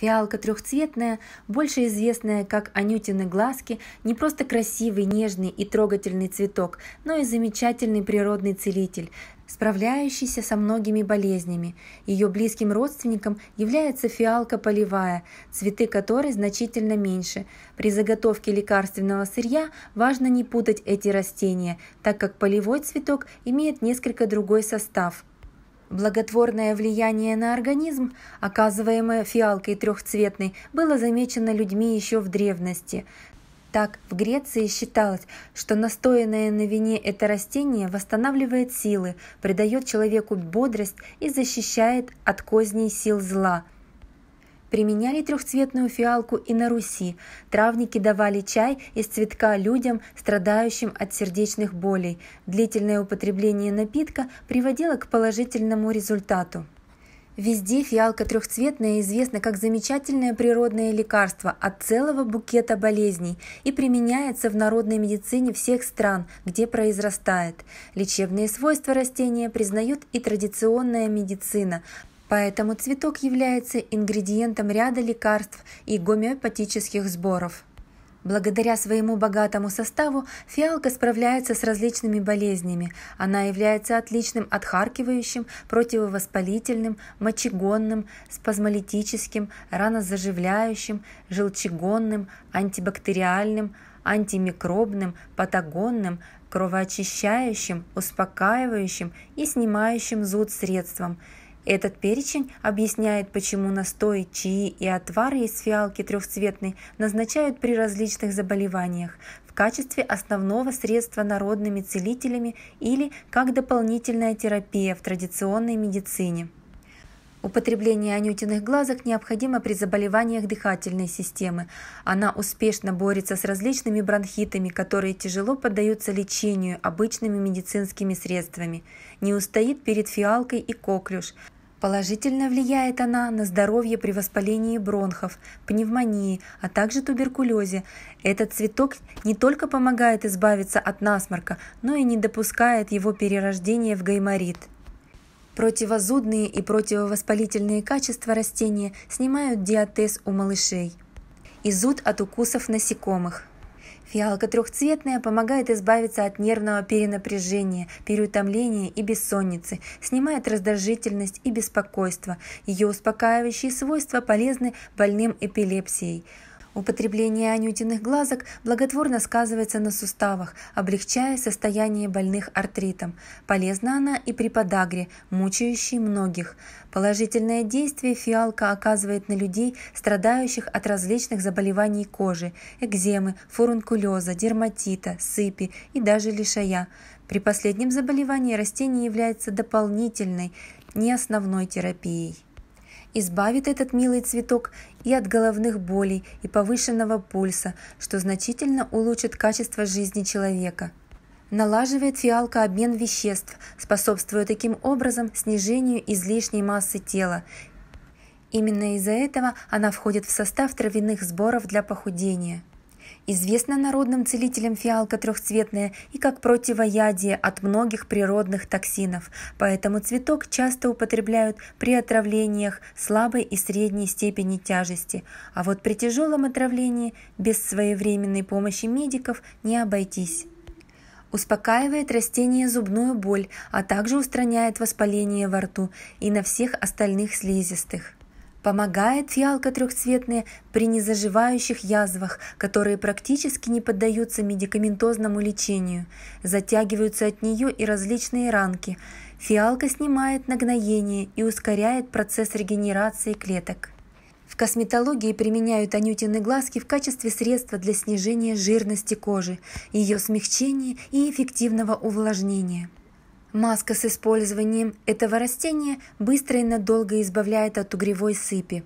Фиалка трехцветная, больше известная как анютины глазки, не просто красивый, нежный и трогательный цветок, но и замечательный природный целитель, справляющийся со многими болезнями. Ее близким родственником является фиалка полевая, цветы которой значительно меньше. При заготовке лекарственного сырья важно не путать эти растения, так как полевой цветок имеет несколько другой состав – Благотворное влияние на организм, оказываемое фиалкой трехцветной, было замечено людьми еще в древности. Так, в Греции считалось, что настоянное на вине это растение восстанавливает силы, придает человеку бодрость и защищает от козней сил зла – Применяли трехцветную фиалку и на Руси. Травники давали чай из цветка людям, страдающим от сердечных болей. Длительное употребление напитка приводило к положительному результату. Везде фиалка трехцветная известна как замечательное природное лекарство от целого букета болезней и применяется в народной медицине всех стран, где произрастает. Лечебные свойства растения признают и традиционная медицина, Поэтому цветок является ингредиентом ряда лекарств и гомеопатических сборов. Благодаря своему богатому составу фиалка справляется с различными болезнями. Она является отличным отхаркивающим, противовоспалительным, мочегонным, спазмолитическим, ранозаживляющим, желчегонным, антибактериальным, антимикробным, патагонным, кровоочищающим, успокаивающим и снимающим зуд средством. Этот перечень объясняет, почему настои, чаи и отвары из фиалки трехцветной назначают при различных заболеваниях в качестве основного средства народными целителями или как дополнительная терапия в традиционной медицине. Употребление анютиных глазок необходимо при заболеваниях дыхательной системы. Она успешно борется с различными бронхитами, которые тяжело поддаются лечению обычными медицинскими средствами. Не устоит перед фиалкой и коклюш – Положительно влияет она на здоровье при воспалении бронхов, пневмонии, а также туберкулезе. Этот цветок не только помогает избавиться от насморка, но и не допускает его перерождения в гайморит. Противозудные и противовоспалительные качества растения снимают диатез у малышей и зуд от укусов насекомых. Фиалка трехцветная помогает избавиться от нервного перенапряжения, переутомления и бессонницы, снимает раздражительность и беспокойство. Ее успокаивающие свойства полезны больным эпилепсией. Употребление анютиных глазок благотворно сказывается на суставах, облегчая состояние больных артритом. Полезна она и при подагре, мучающей многих. Положительное действие фиалка оказывает на людей, страдающих от различных заболеваний кожи – экземы, фурункулеза, дерматита, сыпи и даже лишая. При последнем заболевании растение является дополнительной, не основной терапией избавит этот милый цветок и от головных болей, и повышенного пульса, что значительно улучшит качество жизни человека. Налаживает фиалка обмен веществ, способствуя таким образом снижению излишней массы тела. Именно из-за этого она входит в состав травяных сборов для похудения. Известна народным целителям фиалка трехцветная и как противоядие от многих природных токсинов, поэтому цветок часто употребляют при отравлениях слабой и средней степени тяжести. А вот при тяжелом отравлении без своевременной помощи медиков не обойтись. Успокаивает растение зубную боль, а также устраняет воспаление во рту и на всех остальных слизистых. Помогает фиалка трехцветная при незаживающих язвах, которые практически не поддаются медикаментозному лечению. Затягиваются от нее и различные ранки. Фиалка снимает нагноение и ускоряет процесс регенерации клеток. В косметологии применяют анютины глазки в качестве средства для снижения жирности кожи, ее смягчения и эффективного увлажнения. Маска с использованием этого растения быстро и надолго избавляет от угревой сыпи.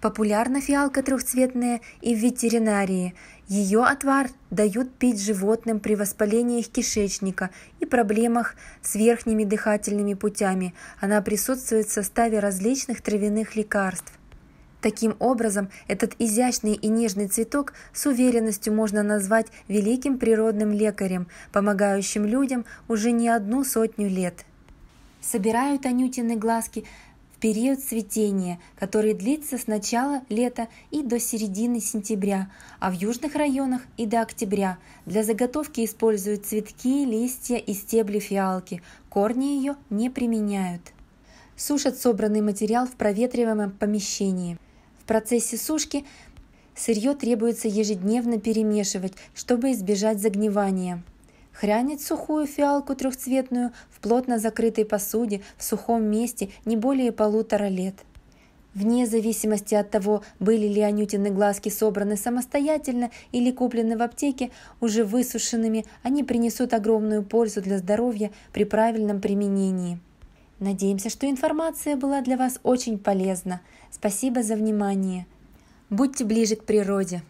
Популярна фиалка трехцветная и в ветеринарии. Ее отвар дают пить животным при воспалении их кишечника и проблемах с верхними дыхательными путями. Она присутствует в составе различных травяных лекарств. Таким образом, этот изящный и нежный цветок с уверенностью можно назвать великим природным лекарем, помогающим людям уже не одну сотню лет. Собирают анютины глазки в период цветения, который длится с начала лета и до середины сентября, а в южных районах и до октября. Для заготовки используют цветки, листья и стебли фиалки, корни ее не применяют. Сушат собранный материал в проветриваемом помещении – в процессе сушки сырье требуется ежедневно перемешивать, чтобы избежать загнивания. Хранить сухую фиалку трехцветную в плотно закрытой посуде в сухом месте не более полутора лет. Вне зависимости от того, были ли Анютины глазки собраны самостоятельно или куплены в аптеке, уже высушенными они принесут огромную пользу для здоровья при правильном применении. Надеемся, что информация была для вас очень полезна. Спасибо за внимание. Будьте ближе к природе.